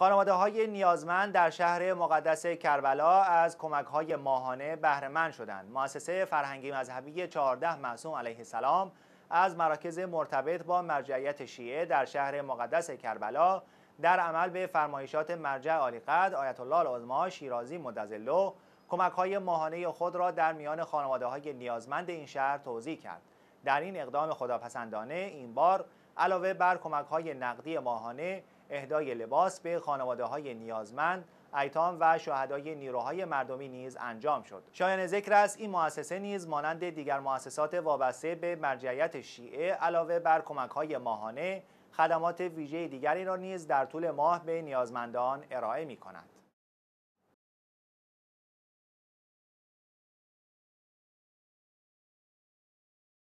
خانواده های نیازمند در شهر مقدس کربلا از کمک های ماهانه بهرهمند شدند. مؤسسه فرهنگی مذهبی 14 معصوم علیه السلام از مراکز مرتبط با مرجعیت شیعه در شهر مقدس کربلا در عمل به فرمایشات مرجع عالیقدر آیت الله العظما شیرازی مدظله کمک های ماهانه خود را در میان خانواده های نیازمند این شهر توضیح کرد. در این اقدام خداپسندانه این بار علاوه بر کمک های نقدی ماهانه اهدای لباس به خانواده های نیازمند ایتام و شهدای نیروهای مردمی نیز انجام شد شایان ذکر است این مؤسسه نیز مانند دیگر مؤسسات وابسته به مرجعیت شیعه علاوه بر کمک های ماهانه خدمات ویژه دیگری را نیز در طول ماه به نیازمندان ارائه می کند